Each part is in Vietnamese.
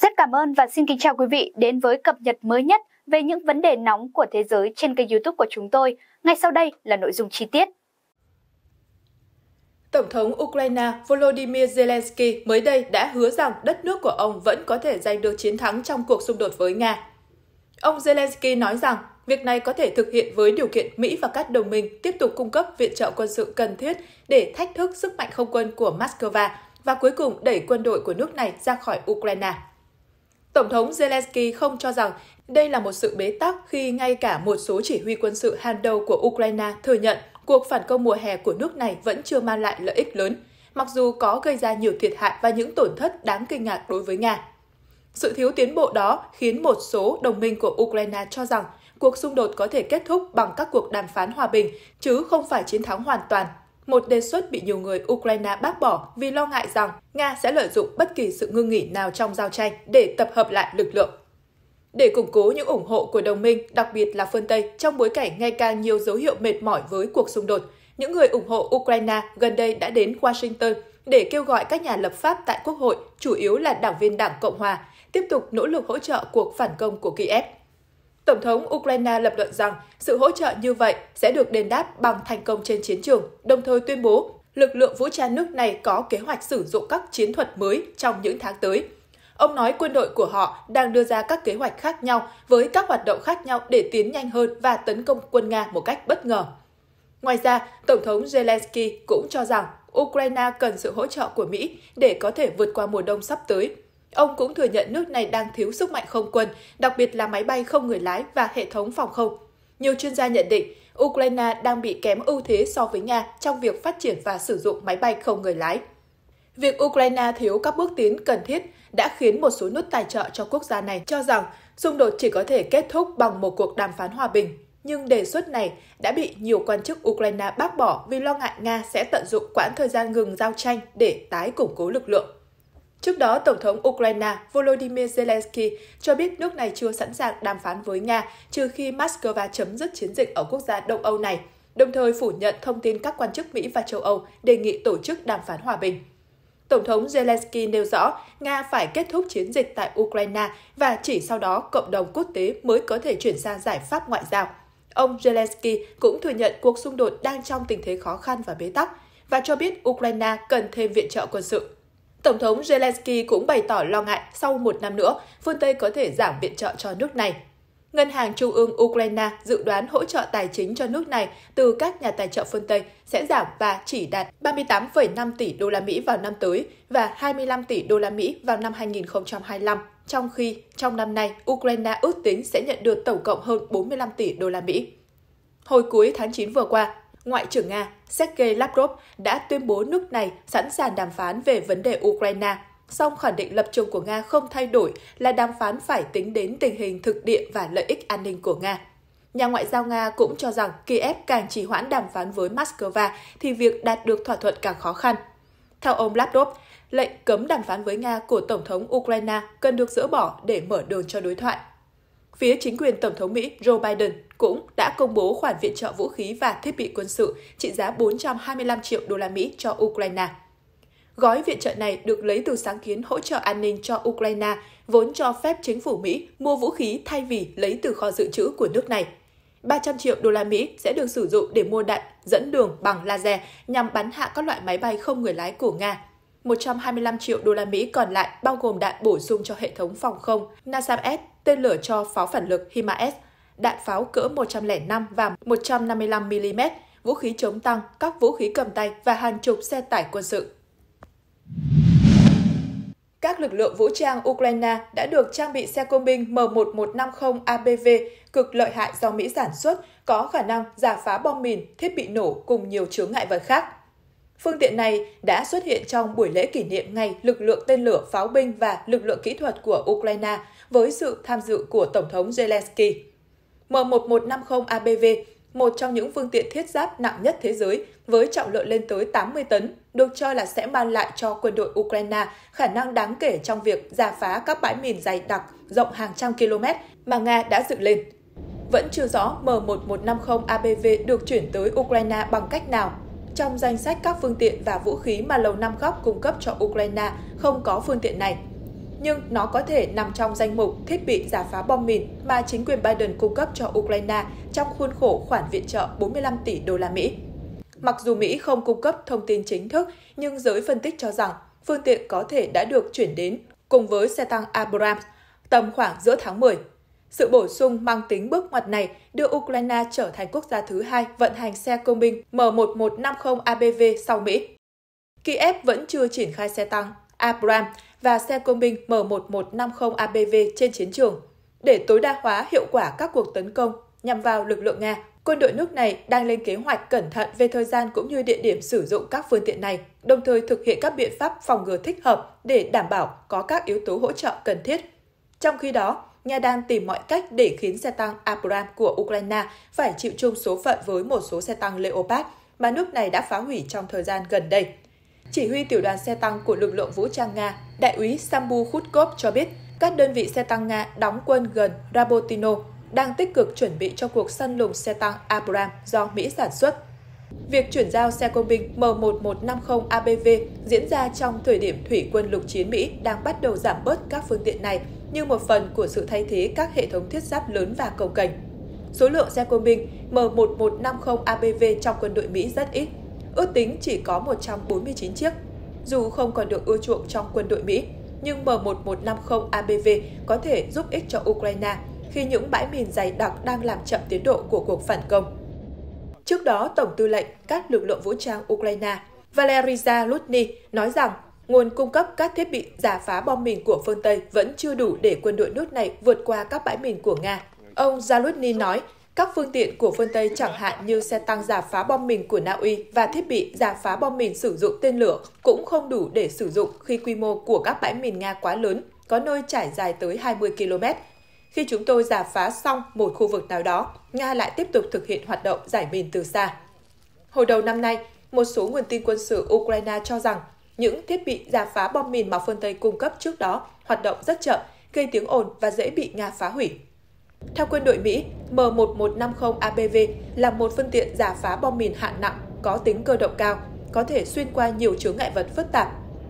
Rất cảm ơn và xin kính chào quý vị đến với cập nhật mới nhất về những vấn đề nóng của thế giới trên kênh youtube của chúng tôi. Ngay sau đây là nội dung chi tiết. Tổng thống Ukraine Volodymyr Zelensky mới đây đã hứa rằng đất nước của ông vẫn có thể giành được chiến thắng trong cuộc xung đột với Nga. Ông Zelensky nói rằng việc này có thể thực hiện với điều kiện Mỹ và các đồng minh tiếp tục cung cấp viện trợ quân sự cần thiết để thách thức sức mạnh không quân của Moscow và cuối cùng đẩy quân đội của nước này ra khỏi Ukraine. Tổng thống Zelensky không cho rằng đây là một sự bế tắc khi ngay cả một số chỉ huy quân sự hàng đầu của Ukraine thừa nhận cuộc phản công mùa hè của nước này vẫn chưa mang lại lợi ích lớn, mặc dù có gây ra nhiều thiệt hại và những tổn thất đáng kinh ngạc đối với Nga. Sự thiếu tiến bộ đó khiến một số đồng minh của Ukraine cho rằng cuộc xung đột có thể kết thúc bằng các cuộc đàm phán hòa bình, chứ không phải chiến thắng hoàn toàn một đề xuất bị nhiều người Ukraine bác bỏ vì lo ngại rằng Nga sẽ lợi dụng bất kỳ sự ngưng nghỉ nào trong giao tranh để tập hợp lại lực lượng. Để củng cố những ủng hộ của đồng minh, đặc biệt là phương Tây, trong bối cảnh ngày càng nhiều dấu hiệu mệt mỏi với cuộc xung đột, những người ủng hộ Ukraine gần đây đã đến Washington để kêu gọi các nhà lập pháp tại Quốc hội, chủ yếu là đảng viên Đảng Cộng Hòa, tiếp tục nỗ lực hỗ trợ cuộc phản công của Kiev. Tổng thống Ukraine lập luận rằng sự hỗ trợ như vậy sẽ được đền đáp bằng thành công trên chiến trường, đồng thời tuyên bố lực lượng vũ trang nước này có kế hoạch sử dụng các chiến thuật mới trong những tháng tới. Ông nói quân đội của họ đang đưa ra các kế hoạch khác nhau với các hoạt động khác nhau để tiến nhanh hơn và tấn công quân Nga một cách bất ngờ. Ngoài ra, Tổng thống Zelensky cũng cho rằng Ukraine cần sự hỗ trợ của Mỹ để có thể vượt qua mùa đông sắp tới – Ông cũng thừa nhận nước này đang thiếu sức mạnh không quân, đặc biệt là máy bay không người lái và hệ thống phòng không. Nhiều chuyên gia nhận định, Ukraine đang bị kém ưu thế so với Nga trong việc phát triển và sử dụng máy bay không người lái. Việc Ukraine thiếu các bước tiến cần thiết đã khiến một số nước tài trợ cho quốc gia này cho rằng xung đột chỉ có thể kết thúc bằng một cuộc đàm phán hòa bình. Nhưng đề xuất này đã bị nhiều quan chức Ukraine bác bỏ vì lo ngại Nga sẽ tận dụng quãng thời gian ngừng giao tranh để tái củng cố lực lượng. Trước đó, Tổng thống Ukraine Volodymyr Zelensky cho biết nước này chưa sẵn sàng đàm phán với Nga trừ khi Moscow chấm dứt chiến dịch ở quốc gia Đông Âu này, đồng thời phủ nhận thông tin các quan chức Mỹ và châu Âu đề nghị tổ chức đàm phán hòa bình. Tổng thống Zelensky nêu rõ Nga phải kết thúc chiến dịch tại Ukraine và chỉ sau đó cộng đồng quốc tế mới có thể chuyển sang giải pháp ngoại giao. Ông Zelensky cũng thừa nhận cuộc xung đột đang trong tình thế khó khăn và bế tắc và cho biết Ukraine cần thêm viện trợ quân sự. Tổng thống Zelensky cũng bày tỏ lo ngại sau một năm nữa, phương Tây có thể giảm viện trợ cho nước này. Ngân hàng Trung ương Ukraine dự đoán hỗ trợ tài chính cho nước này từ các nhà tài trợ phương Tây sẽ giảm và chỉ đạt 38,5 tỷ đô la Mỹ vào năm tới và 25 tỷ đô la Mỹ vào năm 2025, trong khi trong năm nay Ukraine ước tính sẽ nhận được tổng cộng hơn 45 tỷ đô la Mỹ. Hồi cuối tháng 9 vừa qua, Ngoại trưởng Nga Sergei Lavrov đã tuyên bố nước này sẵn sàng đàm phán về vấn đề Ukraine, song khẳng định lập trường của Nga không thay đổi là đàm phán phải tính đến tình hình thực địa và lợi ích an ninh của Nga. Nhà ngoại giao Nga cũng cho rằng Kiev càng trì hoãn đàm phán với Moscow thì việc đạt được thỏa thuận càng khó khăn. Theo ông Lavrov, lệnh cấm đàm phán với Nga của Tổng thống Ukraine cần được dỡ bỏ để mở đường cho đối thoại. Phía chính quyền Tổng thống Mỹ Joe Biden cũng đã công bố khoản viện trợ vũ khí và thiết bị quân sự trị giá 425 triệu đô la Mỹ cho Ukraine. Gói viện trợ này được lấy từ sáng kiến hỗ trợ an ninh cho Ukraine, vốn cho phép chính phủ Mỹ mua vũ khí thay vì lấy từ kho dự trữ của nước này. 300 triệu đô la Mỹ sẽ được sử dụng để mua đạn dẫn đường bằng laser nhằm bắn hạ các loại máy bay không người lái của Nga. 125 triệu đô la Mỹ còn lại bao gồm đạn bổ sung cho hệ thống phòng không NASAMS, tên lửa cho pháo phản lực HIMARS, đạn pháo cỡ 105 và 155 mm, vũ khí chống tăng, các vũ khí cầm tay và hàng chục xe tải quân sự. Các lực lượng vũ trang Ukraine đã được trang bị xe công binh M1150 ABV cực lợi hại do Mỹ sản xuất, có khả năng giả phá bom mìn, thiết bị nổ cùng nhiều chướng ngại vật khác. Phương tiện này đã xuất hiện trong buổi lễ kỷ niệm ngày lực lượng tên lửa pháo binh và lực lượng kỹ thuật của Ukraine với sự tham dự của Tổng thống Zelensky. M1150 ABV, một trong những phương tiện thiết giáp nặng nhất thế giới với trọng lượng lên tới 80 tấn, được cho là sẽ mang lại cho quân đội Ukraine khả năng đáng kể trong việc giả phá các bãi mìn dày đặc rộng hàng trăm km mà Nga đã dựng lên. Vẫn chưa rõ M1150 ABV được chuyển tới Ukraine bằng cách nào trong danh sách các phương tiện và vũ khí mà Lầu Năm Góc cung cấp cho Ukraine không có phương tiện này. Nhưng nó có thể nằm trong danh mục thiết bị giả phá bom mìn mà chính quyền Biden cung cấp cho Ukraine trong khuôn khổ khoản viện trợ 45 tỷ đô la Mỹ. Mặc dù Mỹ không cung cấp thông tin chính thức, nhưng giới phân tích cho rằng phương tiện có thể đã được chuyển đến cùng với xe tăng Abrams tầm khoảng giữa tháng 10 sự bổ sung mang tính bước ngoặt này đưa Ukraine trở thành quốc gia thứ hai vận hành xe công binh M1150 ABV sau Mỹ. Kiev vẫn chưa triển khai xe tăng Abram và xe công binh M1150 ABV trên chiến trường để tối đa hóa hiệu quả các cuộc tấn công nhằm vào lực lượng Nga. Quân đội nước này đang lên kế hoạch cẩn thận về thời gian cũng như địa điểm sử dụng các phương tiện này, đồng thời thực hiện các biện pháp phòng ngừa thích hợp để đảm bảo có các yếu tố hỗ trợ cần thiết. Trong khi đó, Nga đang tìm mọi cách để khiến xe tăng Abram của Ukraine phải chịu chung số phận với một số xe tăng Leopard mà nước này đã phá hủy trong thời gian gần đây. Chỉ huy tiểu đoàn xe tăng của lực lượng vũ trang Nga, đại úy Sambu Khutkov cho biết các đơn vị xe tăng Nga đóng quân gần Rabotino đang tích cực chuẩn bị cho cuộc săn lùng xe tăng Abram do Mỹ sản xuất. Việc chuyển giao xe công binh M1150 ABV diễn ra trong thời điểm thủy quân lục chiến Mỹ đang bắt đầu giảm bớt các phương tiện này – như một phần của sự thay thế các hệ thống thiết giáp lớn và cầu cảnh. Số lượng xe công binh M1150 ABV trong quân đội Mỹ rất ít, ước tính chỉ có 149 chiếc. Dù không còn được ưa chuộng trong quân đội Mỹ, nhưng M1150 ABV có thể giúp ích cho Ukraine khi những bãi mìn dày đặc đang làm chậm tiến độ của cuộc phản công. Trước đó, Tổng tư lệnh các lực lượng vũ trang Ukraine Valery Zalutny nói rằng nguồn cung cấp các thiết bị giả phá bom mìn của phương Tây vẫn chưa đủ để quân đội nước này vượt qua các bãi mìn của Nga. Ông Zaluzny nói, các phương tiện của phương Tây chẳng hạn như xe tăng giả phá bom mìn của Na Uy và thiết bị giả phá bom mìn sử dụng tên lửa cũng không đủ để sử dụng khi quy mô của các bãi mìn Nga quá lớn, có nơi trải dài tới 20 km. Khi chúng tôi giả phá xong một khu vực nào đó, Nga lại tiếp tục thực hiện hoạt động giải mìn từ xa. Hồi đầu năm nay, một số nguồn tin quân sự Ukraine cho rằng những thiết bị giả phá bom mìn mà phương Tây cung cấp trước đó hoạt động rất chậm, gây tiếng ồn và dễ bị Nga phá hủy. Theo quân đội Mỹ, M1150 ABV là một phương tiện giả phá bom mìn hạng nặng có tính cơ động cao, có thể xuyên qua nhiều chướng ngại vật phức tạp.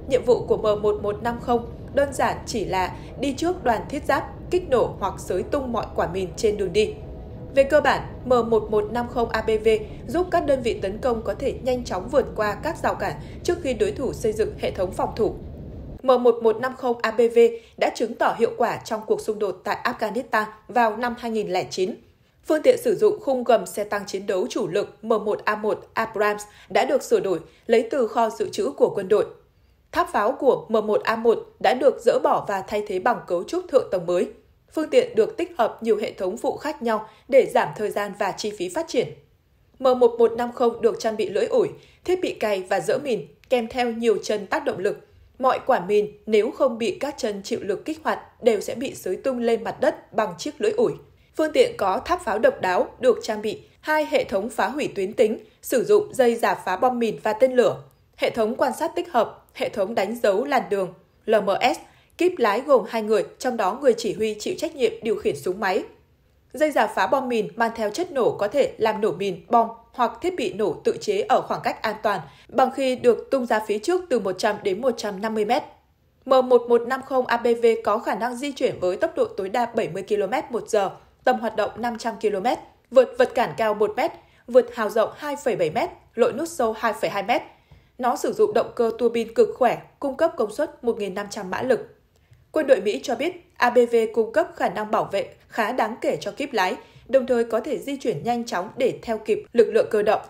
Nhiệm vụ của M1150 đơn giản chỉ là đi trước đoàn thiết giáp, kích nổ hoặc sới tung mọi quả mìn trên đường đi. Về cơ bản, M1150 ABV giúp các đơn vị tấn công có thể nhanh chóng vượt qua các rào cản trước khi đối thủ xây dựng hệ thống phòng thủ. M1150 ABV đã chứng tỏ hiệu quả trong cuộc xung đột tại Afghanistan vào năm 2009. Phương tiện sử dụng khung gầm xe tăng chiến đấu chủ lực M1A1 Abrams đã được sửa đổi, lấy từ kho dự trữ của quân đội. Tháp pháo của M1A1 đã được dỡ bỏ và thay thế bằng cấu trúc thượng tầng mới. Phương tiện được tích hợp nhiều hệ thống phụ khác nhau để giảm thời gian và chi phí phát triển. M1150 được trang bị lưỡi ủi, thiết bị cày và dỡ mìn kèm theo nhiều chân tác động lực. Mọi quả mìn nếu không bị các chân chịu lực kích hoạt đều sẽ bị sới tung lên mặt đất bằng chiếc lưỡi ủi. Phương tiện có tháp pháo độc đáo được trang bị hai hệ thống phá hủy tuyến tính, sử dụng dây giả phá bom mìn và tên lửa, hệ thống quan sát tích hợp, hệ thống đánh dấu làn đường, LMS – Kíp lái gồm hai người, trong đó người chỉ huy chịu trách nhiệm điều khiển súng máy. Dây giả phá bom mìn mang theo chất nổ có thể làm nổ mìn, bom hoặc thiết bị nổ tự chế ở khoảng cách an toàn bằng khi được tung ra phía trước từ 100 đến 150 mét. M1150 apv có khả năng di chuyển với tốc độ tối đa 70 km một giờ, tầm hoạt động 500 km, vượt vật cản cao 1 m, vượt hào rộng 2,7 m, lội nút sâu 2,2 m. Nó sử dụng động cơ tua bin cực khỏe, cung cấp công suất 1.500 mã lực. Quân đội Mỹ cho biết ABV cung cấp khả năng bảo vệ khá đáng kể cho kíp lái, đồng thời có thể di chuyển nhanh chóng để theo kịp lực lượng cơ động,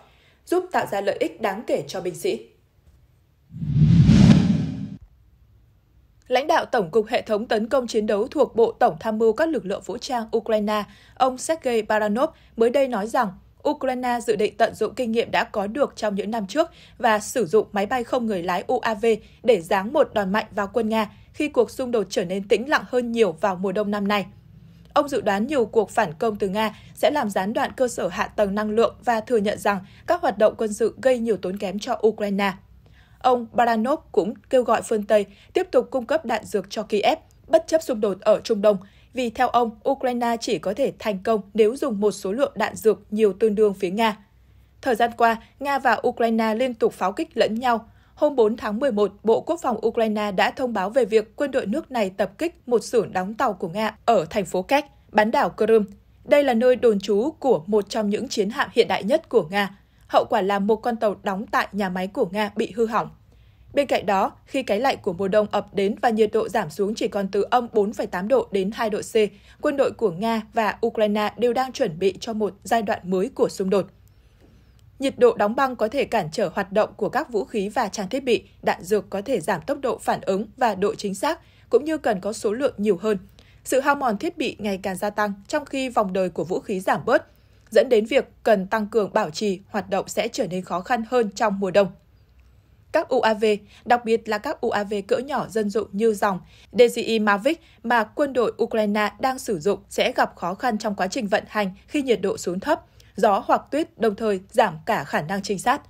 giúp tạo ra lợi ích đáng kể cho binh sĩ. Lãnh đạo Tổng cục Hệ thống Tấn công Chiến đấu thuộc Bộ Tổng tham mưu các lực lượng vũ trang Ukraine, ông Sergei Baranov mới đây nói rằng Ukraine dự định tận dụng kinh nghiệm đã có được trong những năm trước và sử dụng máy bay không người lái UAV để giáng một đòn mạnh vào quân Nga khi cuộc xung đột trở nên tĩnh lặng hơn nhiều vào mùa đông năm nay. Ông dự đoán nhiều cuộc phản công từ Nga sẽ làm gián đoạn cơ sở hạ tầng năng lượng và thừa nhận rằng các hoạt động quân sự gây nhiều tốn kém cho Ukraine. Ông Baranov cũng kêu gọi phương Tây tiếp tục cung cấp đạn dược cho Kiev, bất chấp xung đột ở Trung Đông, vì theo ông, Ukraine chỉ có thể thành công nếu dùng một số lượng đạn dược nhiều tương đương phía Nga. Thời gian qua, Nga và Ukraine liên tục pháo kích lẫn nhau, Hôm 4 tháng 11, Bộ Quốc phòng Ukraine đã thông báo về việc quân đội nước này tập kích một xưởng đóng tàu của Nga ở thành phố Kech, bán đảo Crimea. Đây là nơi đồn trú của một trong những chiến hạm hiện đại nhất của Nga. Hậu quả là một con tàu đóng tại nhà máy của Nga bị hư hỏng. Bên cạnh đó, khi cái lạnh của mùa đông ập đến và nhiệt độ giảm xuống chỉ còn từ âm 4,8 độ đến 2 độ C, quân đội của Nga và Ukraine đều đang chuẩn bị cho một giai đoạn mới của xung đột. Nhiệt độ đóng băng có thể cản trở hoạt động của các vũ khí và trang thiết bị, đạn dược có thể giảm tốc độ phản ứng và độ chính xác, cũng như cần có số lượng nhiều hơn. Sự hao mòn thiết bị ngày càng gia tăng trong khi vòng đời của vũ khí giảm bớt, dẫn đến việc cần tăng cường bảo trì hoạt động sẽ trở nên khó khăn hơn trong mùa đông. Các UAV, đặc biệt là các UAV cỡ nhỏ dân dụng như dòng DJI Mavic mà quân đội Ukraine đang sử dụng sẽ gặp khó khăn trong quá trình vận hành khi nhiệt độ xuống thấp – gió hoặc tuyết, đồng thời giảm cả khả năng trinh sát.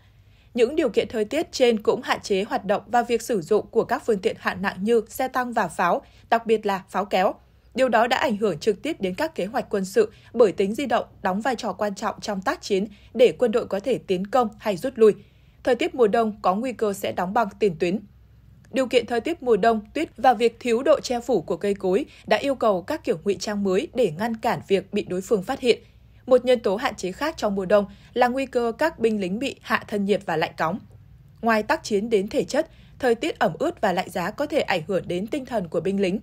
Những điều kiện thời tiết trên cũng hạn chế hoạt động và việc sử dụng của các phương tiện hạng nặng như xe tăng và pháo, đặc biệt là pháo kéo. Điều đó đã ảnh hưởng trực tiếp đến các kế hoạch quân sự bởi tính di động đóng vai trò quan trọng trong tác chiến để quân đội có thể tiến công hay rút lui. Thời tiết mùa đông có nguy cơ sẽ đóng băng tiền tuyến. Điều kiện thời tiết mùa đông, tuyết và việc thiếu độ che phủ của cây cối đã yêu cầu các kiểu ngụy trang mới để ngăn cản việc bị đối phương phát hiện, một nhân tố hạn chế khác trong mùa đông là nguy cơ các binh lính bị hạ thân nhiệt và lạnh cóng. Ngoài tác chiến đến thể chất, thời tiết ẩm ướt và lạnh giá có thể ảnh hưởng đến tinh thần của binh lính.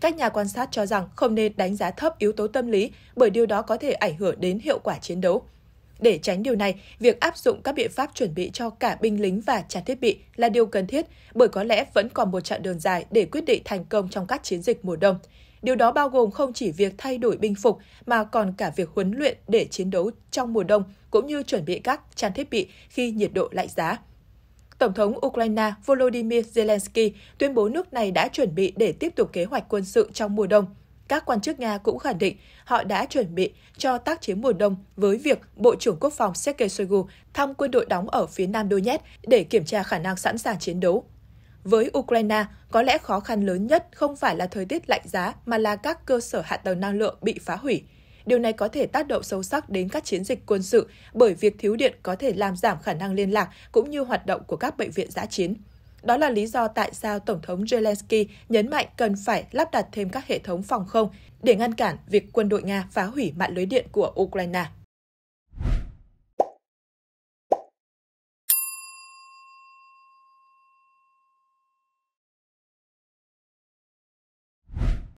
Các nhà quan sát cho rằng không nên đánh giá thấp yếu tố tâm lý bởi điều đó có thể ảnh hưởng đến hiệu quả chiến đấu. Để tránh điều này, việc áp dụng các biện pháp chuẩn bị cho cả binh lính và trang thiết bị là điều cần thiết, bởi có lẽ vẫn còn một chặng đường dài để quyết định thành công trong các chiến dịch mùa đông. Điều đó bao gồm không chỉ việc thay đổi binh phục mà còn cả việc huấn luyện để chiến đấu trong mùa đông cũng như chuẩn bị các trang thiết bị khi nhiệt độ lạnh giá. Tổng thống Ukraine Volodymyr Zelensky tuyên bố nước này đã chuẩn bị để tiếp tục kế hoạch quân sự trong mùa đông. Các quan chức Nga cũng khẳng định họ đã chuẩn bị cho tác chiến mùa đông với việc Bộ trưởng Quốc phòng Sergei Shoigu thăm quân đội đóng ở phía nam Donetsk để kiểm tra khả năng sẵn sàng chiến đấu với Ukraine, có lẽ khó khăn lớn nhất không phải là thời tiết lạnh giá mà là các cơ sở hạ tầng năng lượng bị phá hủy. Điều này có thể tác động sâu sắc đến các chiến dịch quân sự bởi việc thiếu điện có thể làm giảm khả năng liên lạc cũng như hoạt động của các bệnh viện giã chiến. Đó là lý do tại sao Tổng thống Zelensky nhấn mạnh cần phải lắp đặt thêm các hệ thống phòng không để ngăn cản việc quân đội Nga phá hủy mạng lưới điện của Ukraine.